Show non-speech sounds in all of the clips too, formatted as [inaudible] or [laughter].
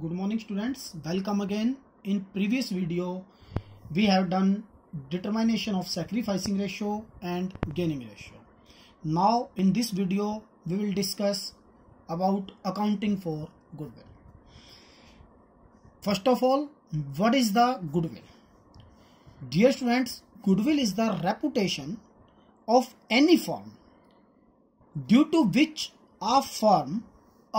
good morning students welcome again in previous video we have done determination of sacrificing ratio and gaining ratio now in this video we will discuss about accounting for goodwill first of all what is the goodwill dear students goodwill is the reputation of any firm due to which a firm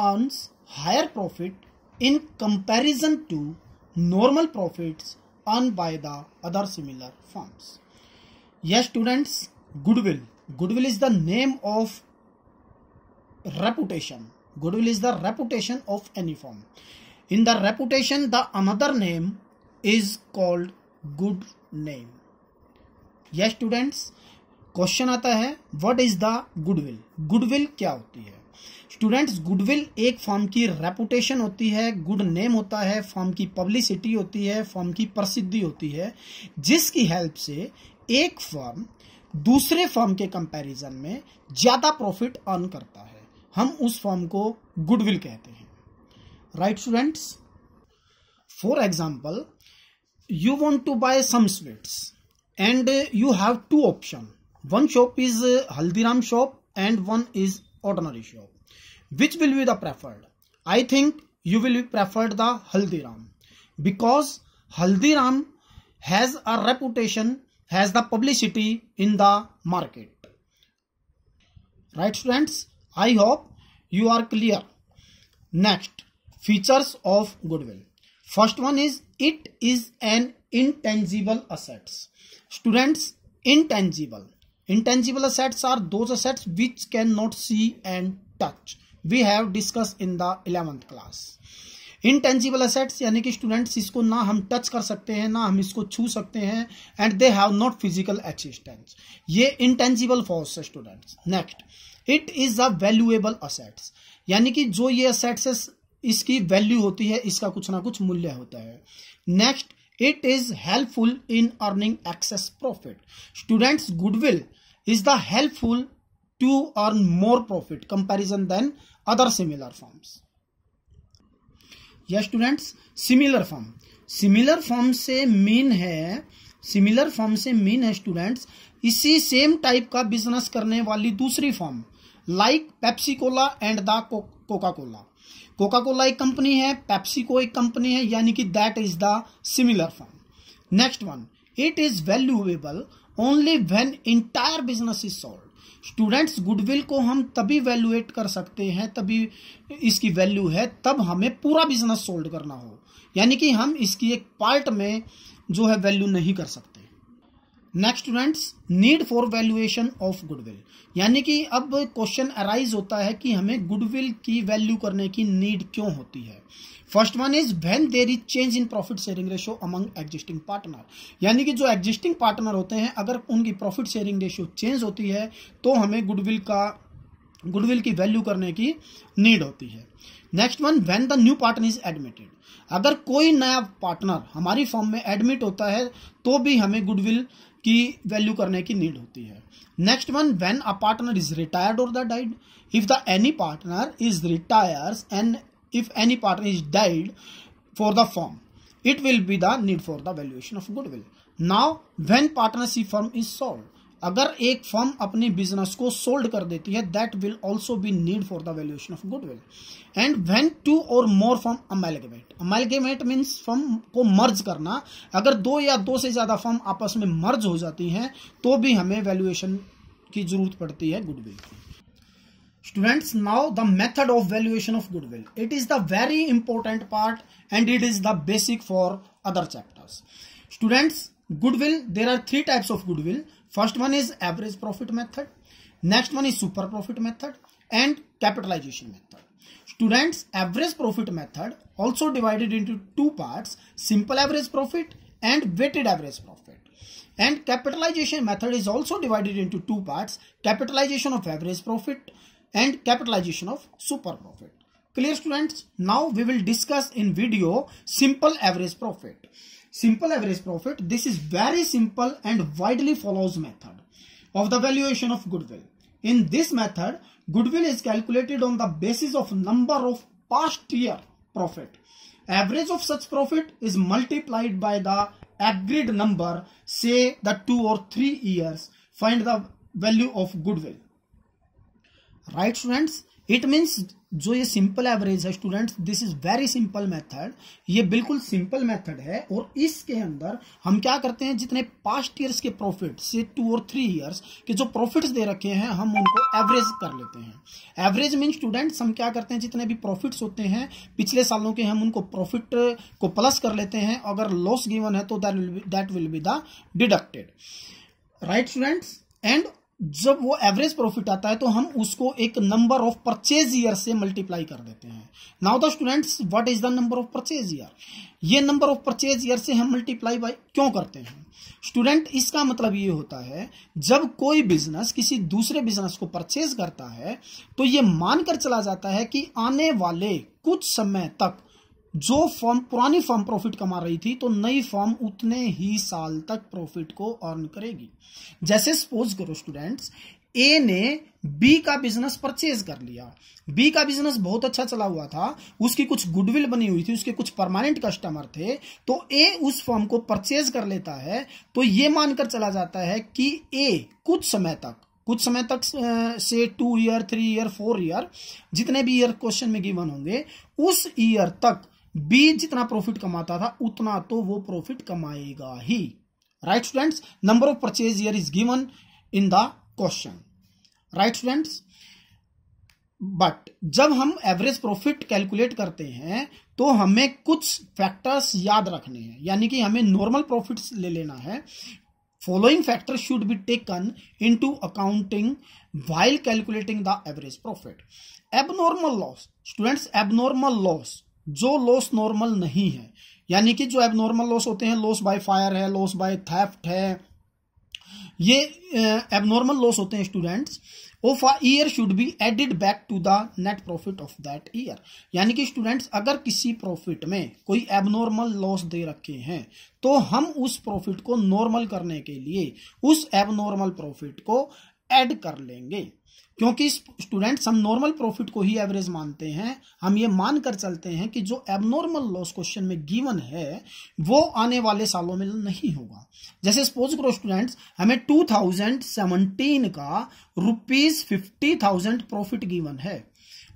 earns higher profit in comparison to normal profits earn by the other similar firms yes students goodwill goodwill is the name of reputation goodwill is the reputation of any firm in the reputation the another name is called good name yes students question आता है what is the goodwill goodwill क्या होती है students goodwill एक firm की reputation होती है good name होता है फॉर्म की पब्लिसिटी होती है फॉर्म की प्रसिद्धि होती है जिसकी हेल्प से एक फॉर्म दूसरे फॉर्म के कंपैरिजन में ज़्यादा प्रॉफिट अर्न करता है हम उस फॉर्म को गुडविल कहते हैं right students for example you want to buy some sweets and you have two option one shop is Haldiram shop and one is ordinary show. Which will be the preferred? I think you will be preferred the Haldiram because Haldiram has a reputation, has the publicity in the market. Right friends? I hope you are clear. Next, features of goodwill. First one is it is an intangible assets. Students, intangible intangible assets are those assets which cannot see and touch we have discussed in the 11th class intangible assets यानी कि students इसको ना हम touch कर सकते हैं ना हम इसको छू सकते हैं and they have not physical existence ये इनटेंजिबल फोर्स है students next it is the valuable assets यानी कि जो ये असेट्स इसकी वैल्यू होती है इसका कुछ ना कुछ मूल्य होता है next it is helpful in earning excess profit students goodwill is the helpful to earn more profit comparison than other similar firms yes students similar firm similar firm से mean है similar firm से mean है students इसी same type का business करने वाली दूसरी firm like Pepsi cola and the Coca cola Coca cola एक कंपनी है पेप्सिको एक कंपनी है यानी कि that is the similar firm next one it is valuable only when entire business is sold students goodwill को हम तभी valuate कर सकते हैं तभी इसकी वैल्यू है तब हमें पूरा बिजनेस सोल्ड करना हो यानी कि हम इसकी एक पार्ट में जो है वैल्यू नहीं कर सकते next students need for valuation of goodwill यानी कि अब क्वेश्चन अराइज होता है कि हमें गुडविल की वैल्यू करने की नीड क्यों होती है first one is when there is change in profit sharing ratio among existing partner यानी कि जो एग्जिस्टिंग पार्टनर होते हैं अगर उनकी प्रॉफिट शेयरिंग रेशियो चेंज होती है तो हमें गुडविल का गुडविल की वैल्यू करने की नीड होती है next one when the new partner is admitted अगर कोई नया पार्टनर हमारी फॉर्म में एडमिट होता है तो भी हमें गुडविल की वैल्यू करने की नीड होती है next one when a partner is retired और the died if the any partner is retire and if any partner is died for the firm it will be the need for the valuation of goodwill now when partnership firm is sold अगर एक firm अपने business को sold कर देती है that will also be need for the valuation of goodwill and when two और more firm amalgamate amalgamate mean firm को merge करना अगर दो या दो से ज्यादा फॉर्म आपस में मर्ज हो जाती हैं तो भी हमें वैल्यूएशन की जरूरत पड़ती है goodwill students now the method of valuation of goodwill it is the very important part and it is the basic for other chapters students goodwill there are three types of goodwill First one is average profit method. Next one is super profit method and capitalization method. Students, average profit method also divided into two parts, simple average profit and weighted average profit. And capitalization method is also divided into two parts, capitalization of average profit and capitalization of super profit. Clear students? Now we will discuss in video simple average profit simple average profit this is very simple and widely follows method of the valuation of goodwill in this method goodwill is calculated on the basis of number of past year profit average of such profit is multiplied by the agreed number say the two or three years find the value of goodwill right friends. It means जो ये simple average है students this is very simple method ये बिल्कुल simple method है और इसके अंदर हम क्या करते हैं जितने पास्ट ईयर्स के प्रॉफिट से टू और थ्री ईयर्स के जो प्रॉफिट्स दे रखे हैं हम उनको एवरेज कर लेते हैं एवरेज मीन स्टूडेंट्स हम क्या करते हैं जितने भी प्रॉफिट्स होते हैं पिछले सालों के हम उनको प्रॉफिट को प्लस कर लेते हैं अगर लॉस गिवन है तो that will be that will be the deducted right students and जब वो एवरेज प्रॉफिट आता है तो हम उसको एक नंबर ऑफ परचेज ईयर से मल्टीप्लाई कर देते हैं now the students what is the number of purchase year ये नंबर ऑफ परचेज ईयर से हम मल्टीप्लाई बाय क्यों करते हैं स्टूडेंट इसका मतलब ये होता है जब कोई बिजनेस किसी दूसरे बिजनेस को परचेज करता है तो ये मानकर चला जाता है कि आने वाले कुछ समय तक जो फॉर्म पुरानी फॉर्म प्रॉफिट कमा रही थी तो नई फॉर्म उतने ही साल तक प्रॉफिट को अर्न करेगी जैसे सपोज करो स्टूडेंट्स ए ने बी का बिजनेस परचेज कर लिया बी का बिजनेस बहुत अच्छा चला हुआ था उसकी कुछ गुडविल बनी हुई थी उसके कुछ परमानेंट कस्टमर थे तो ए उस फॉर्म को परचेज कर लेता है तो ये मानकर चला जाता है कि ए कुछ समय तक कुछ समय तक से two year three year four year जितने भी ईयर क्वेश्चन में गिवन होंगे उस ईयर तक बी जितना प्रॉफिट कमाता था उतना तो वो प्रॉफिट कमाएगा ही right students number of purchase year is given in the question right students but जब हम एवरेज प्रॉफिट कैलकुलेट करते हैं तो हमें कुछ फैक्टर्स याद रखने हैं यानी कि हमें नॉर्मल प्रॉफिट ले लेना है factor should be taken into accounting while calculating the average profit abnormal loss students abnormal loss जो लॉस नॉर्मल नहीं है यानी कि जो एबनॉर्मल लॉस होते हैं लॉस बाय फायर है लॉस बाय थेफ्ट है ये एबनॉर्मल लॉस होते हैं students of a year should be added back to the net profit of that year यानी कि स्टूडेंट्स अगर किसी प्रॉफिट में कोई एबनॉर्मल लॉस दे रखे हैं तो हम उस प्रॉफिट को नॉर्मल करने के लिए उस एबनॉर्मल प्रॉफिट को एड कर लेंगे क्योंकि स्टूडेंट्स हम नॉर्मल प्रॉफिट को ही एवरेज मानते हैं हम ये मान कर चलते हैं कि जो एबनॉर्मल लॉस क्वेश्चन में गिवन है वो आने वाले सालों में नहीं होगा जैसे सपोज करो स्टूडेंट्स हमें 2017 का rupees fifty thousand profit given है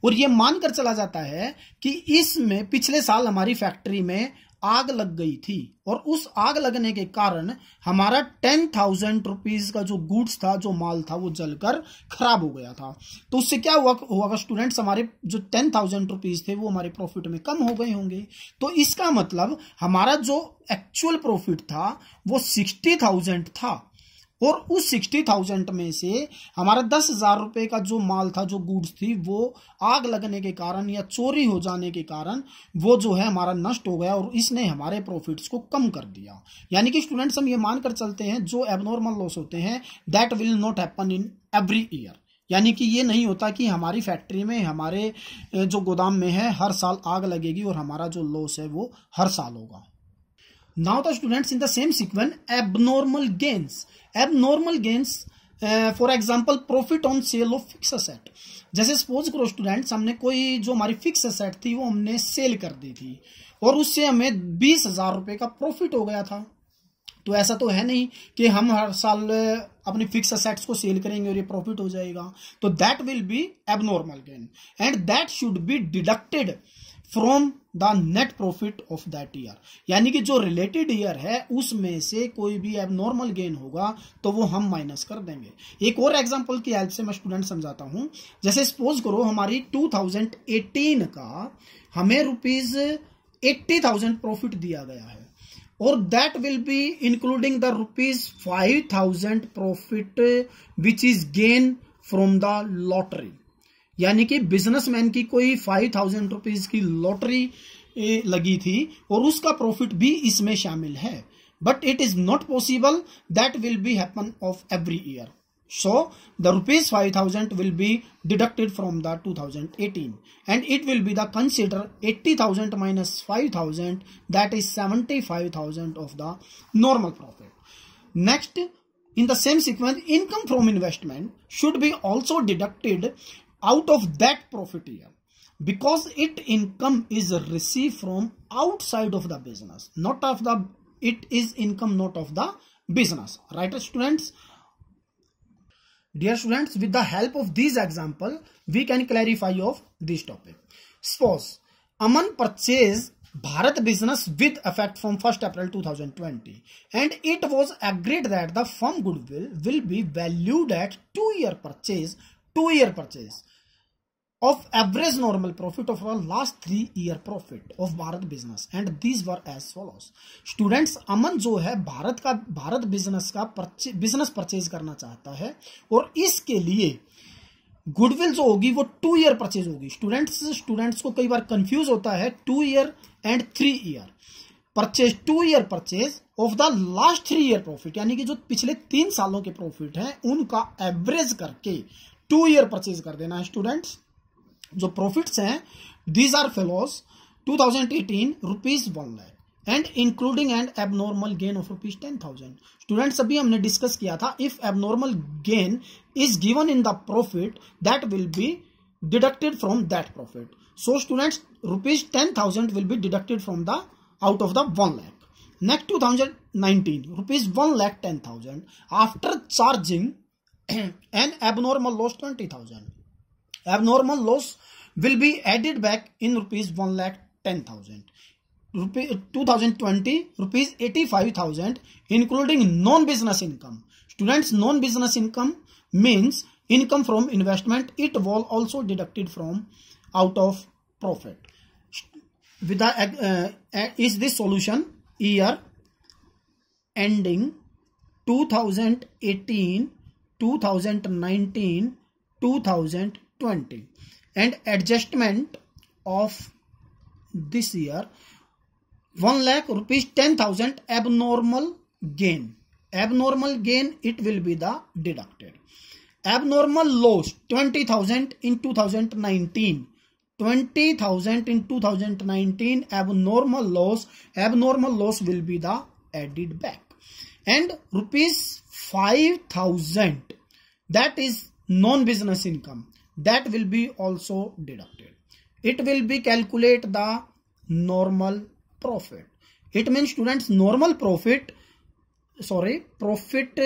और ये मानकर चला जाता है कि इसमें पिछले साल हमारी फैक्ट्री में आग लग गई थी और उस आग लगने के कारण हमारा टेन थाउजेंड रुपीज का जो गुड्स था जो माल था वो जलकर खराब हो गया था तो उससे क्या हुआ होगा स्टूडेंट्स हमारे जो टेन थाउजेंड रुपीज थे वो हमारे प्रॉफिट में कम हो गए होंगे तो इसका मतलब हमारा जो एक्चुअल प्रॉफिट था वो सिक्सटी थाउजेंड था और उस सिक्सटी थाउजेंड में से हमारा दस हजार रुपये का जो माल था जो गुड्स थी वो आग लगने के कारण या चोरी हो जाने के कारण वो जो है हमारा नष्ट हो गया और इसने हमारे प्रॉफिट्स को कम कर दिया यानी कि स्टूडेंट्स हम ये मानकर चलते हैं जो एबनॉर्मल लॉस होते हैं that will not happen in every year यानी कि ये नहीं होता कि हमारी फैक्ट्री में हमारे जो गोदाम में है हर साल आग लगेगी और हमारा जो लॉस है वो हर साल होगा Now the students in the same sequence abnormal gains. Abnormal gains for example profit on sale of fix asset जैसे सपोज करो स्टूडेंट्स हमने कोई जो हमारी फिक्स असेट थी वो हमने सेल कर दी थी और उससे हमें बीस हजार रुपये का प्रॉफिट हो गया था तो ऐसा तो है नहीं कि हम हर साल uh, अपनी फिक्स असेट्स को सेल करेंगे और ये प्रॉफिट हो जाएगा तो that will be abnormal gain and that should be deducted from the net profit of that year यानी कि जो रिलेटेड ईयर है उसमें से कोई भी नॉर्मल गेन होगा तो वो हम माइनस कर देंगे एक और एग्जाम्पल की हेल्प से मैं स्टूडेंट समझाता हूं जैसे सपोज करो हमारी 2018 का हमें रुपीज एट्टी थाउजेंड प्रॉफिट दिया गया है और that will be including the rupees five thousand profit which is gain from the lottery यानी कि बिजनेसमैन की कोई फाइव थाउजेंड रुपीज की लॉटरी लगी थी और उसका प्रॉफिट भी इसमें शामिल है but it is not possible that will be happen of every year so the rupees five thousand will be deducted from the two thousand eighteen and it will be the consider eighty thousand minus five thousand that is seventy five thousand of the normal profit next in the same sequence income from investment should be also deducted out of that profit because it income is received from outside of the business not of the it is income not of the business right students dear students with the help of these example we can clarify of this topic suppose aman purchased Bharat business with effect from 1st April 2020 and it was agreed that the firm goodwill will be valued at 2 year purchase 2 year purchase of average normal profit of our last three year profit of Bharat business and these were as follows students Aman जो है भारत का Bharat business का business purchase करना चाहता है और इसके लिए गुडविल जो होगी वो टू ईयर परचेज होगी स्टूडेंट्स स्टूडेंट्स को कई बार कंफ्यूज होता है two year and three year purchase two year purchase of the last three year profit यानी कि जो पिछले तीन सालों के प्रॉफिट हैं उनका एवरेज करके टू ईयर परचेज कर देना है स्टूडेंट्स जो प्रॉफिट्स हैं these are follows two thousand eighteen rupees one lakh and including and abnormal gain of rupees ten thousand student सभी हमने डिस्कस किया था if abnormal gain is given in the profit that will be deducted from that profit so students rupees ten thousand will be deducted from the out of the one lakh next two thousand nineteen next 2019 rupees 1 lakh 10000 after charging [coughs] an loss twenty thousand abnormal loss will be added back in rupees 1 lakh 10,000. Rupees 2020 rupees 85,000 including non-business income. Students non-business income means income from investment. It was also deducted from out of profit. With the, uh, uh is this solution year ending 2018, 2019, 2000 20 and adjustment of this year 1 lakh rupees 10,000 abnormal gain. Abnormal gain it will be the deducted. Abnormal loss 20,000 in 2019. 20,000 in 2019 abnormal loss. Abnormal loss will be the added back. And rupees 5,000 that is non-business income that will be also deducted it will be calculate the normal profit it means students normal profit sorry profit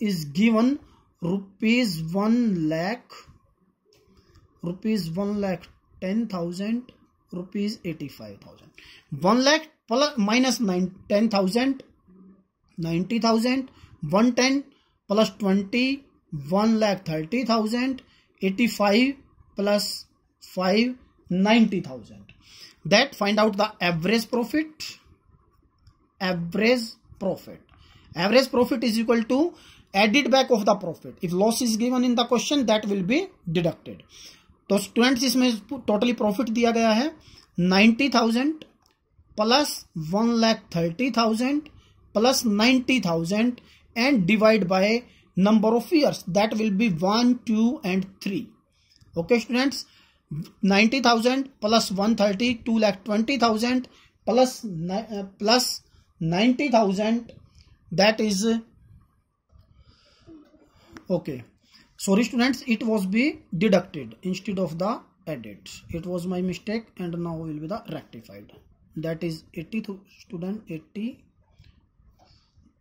is given rupees 1 lakh rupees 1 lakh 10000 rupees 85000 1 lakh plus minus 9 10000 90000 110 plus 20 1 lakh 30000 eighty five plus five ninety thousand that find out the average profit average profit average profit is equal to added back of the profit if loss is given in the question that will be deducted तो students इसमें totally profit दिया गया है ninety thousand plus one lakh thirty thousand plus ninety thousand and divide by number of years that will be 1 2 and 3 okay students 90000 plus 130 2 lakh 20000 plus uh, plus 90000 that is uh, okay sorry students it was be deducted instead of the added it was my mistake and now will be the rectified that is 80 student 80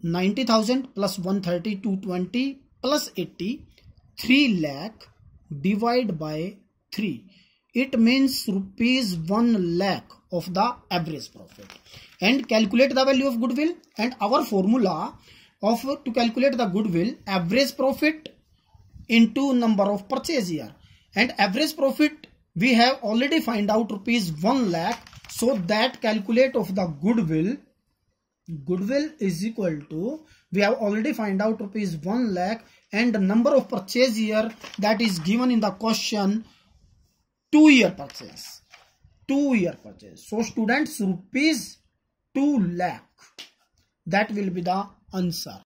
90,000 plus 130 220 plus 80 3 lakh divide by 3 it means rupees 1 lakh of the average profit and calculate the value of goodwill and our formula of to calculate the goodwill average profit into number of purchase year and average profit we have already find out rupees 1 lakh so that calculate of the goodwill goodwill is equal to we have already find out rupees 1 lakh and the number of purchase year that is given in the question two year purchase two year purchase so students rupees 2 lakh that will be the answer